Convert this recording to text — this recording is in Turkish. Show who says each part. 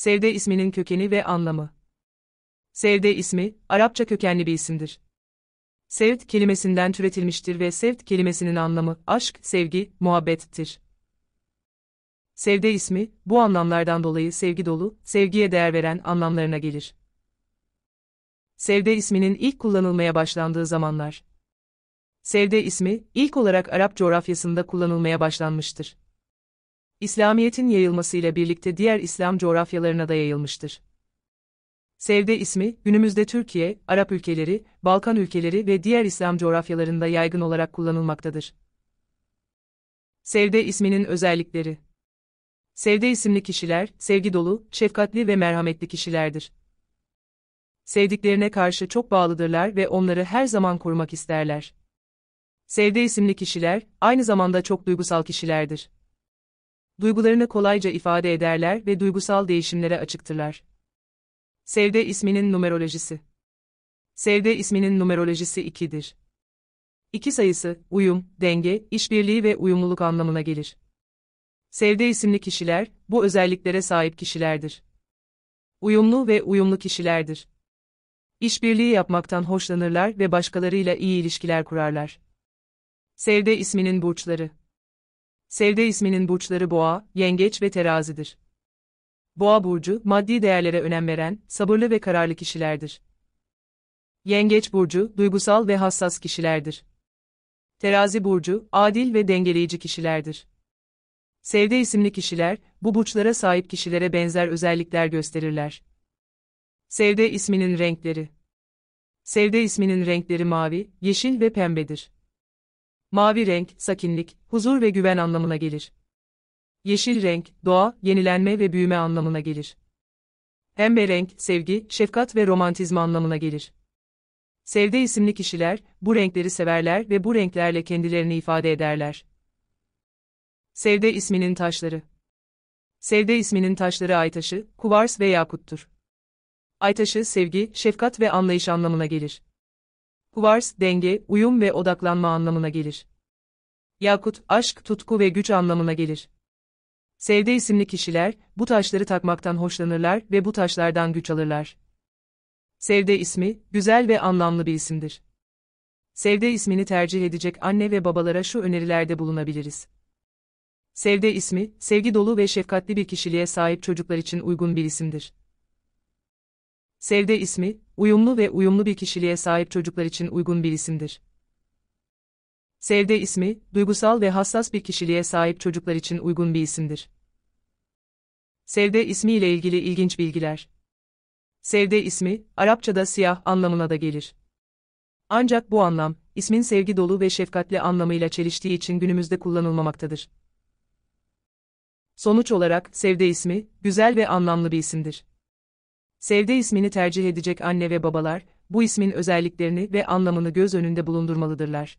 Speaker 1: Sevde isminin kökeni ve anlamı. Sevde ismi, Arapça kökenli bir isimdir. Sevd kelimesinden türetilmiştir ve sevd kelimesinin anlamı aşk, sevgi, muhabbettir. Sevde ismi, bu anlamlardan dolayı sevgi dolu, sevgiye değer veren anlamlarına gelir. Sevde isminin ilk kullanılmaya başlandığı zamanlar. Sevde ismi, ilk olarak Arap coğrafyasında kullanılmaya başlanmıştır. İslamiyet'in yayılmasıyla birlikte diğer İslam coğrafyalarına da yayılmıştır. Sevde ismi, günümüzde Türkiye, Arap ülkeleri, Balkan ülkeleri ve diğer İslam coğrafyalarında yaygın olarak kullanılmaktadır. Sevde isminin özellikleri Sevde isimli kişiler, sevgi dolu, şefkatli ve merhametli kişilerdir. Sevdiklerine karşı çok bağlıdırlar ve onları her zaman korumak isterler. Sevde isimli kişiler, aynı zamanda çok duygusal kişilerdir duygularını kolayca ifade ederler ve duygusal değişimlere açıktırlar. Sevde isminin numerolojisi Sevde isminin numerolojisi 2'dir. İki sayısı, uyum, denge, işbirliği ve uyumluluk anlamına gelir. Sevde isimli kişiler, bu özelliklere sahip kişilerdir. Uyumlu ve uyumlu kişilerdir. İşbirliği yapmaktan hoşlanırlar ve başkalarıyla iyi ilişkiler kurarlar. Sevde isminin burçları Sevde isminin burçları boğa, yengeç ve terazidir. Boğa burcu, maddi değerlere önem veren, sabırlı ve kararlı kişilerdir. Yengeç burcu, duygusal ve hassas kişilerdir. Terazi burcu, adil ve dengeleyici kişilerdir. Sevde isimli kişiler, bu burçlara sahip kişilere benzer özellikler gösterirler. Sevde isminin renkleri Sevde isminin renkleri mavi, yeşil ve pembedir. Mavi renk, sakinlik, huzur ve güven anlamına gelir. Yeşil renk, doğa, yenilenme ve büyüme anlamına gelir. Pembe renk, sevgi, şefkat ve romantizm anlamına gelir. Sevde isimli kişiler, bu renkleri severler ve bu renklerle kendilerini ifade ederler. Sevde isminin taşları Sevde isminin taşları aytaşı, kuvars ve yakuttur. Aytaşı sevgi, şefkat ve anlayış anlamına gelir. Kuvars, denge, uyum ve odaklanma anlamına gelir. Yakut, aşk, tutku ve güç anlamına gelir. Sevde isimli kişiler, bu taşları takmaktan hoşlanırlar ve bu taşlardan güç alırlar. Sevde ismi, güzel ve anlamlı bir isimdir. Sevde ismini tercih edecek anne ve babalara şu önerilerde bulunabiliriz. Sevde ismi, sevgi dolu ve şefkatli bir kişiliğe sahip çocuklar için uygun bir isimdir. Sevde ismi, uyumlu ve uyumlu bir kişiliğe sahip çocuklar için uygun bir isimdir. Sevde ismi, duygusal ve hassas bir kişiliğe sahip çocuklar için uygun bir isimdir. Sevde ismi ile ilgili ilginç bilgiler. Sevde ismi, Arapçada siyah anlamına da gelir. Ancak bu anlam, ismin sevgi dolu ve şefkatli anlamıyla çeliştiği için günümüzde kullanılmamaktadır. Sonuç olarak, Sevde ismi, güzel ve anlamlı bir isimdir. Sevde ismini tercih edecek anne ve babalar, bu ismin özelliklerini ve anlamını göz önünde bulundurmalıdırlar.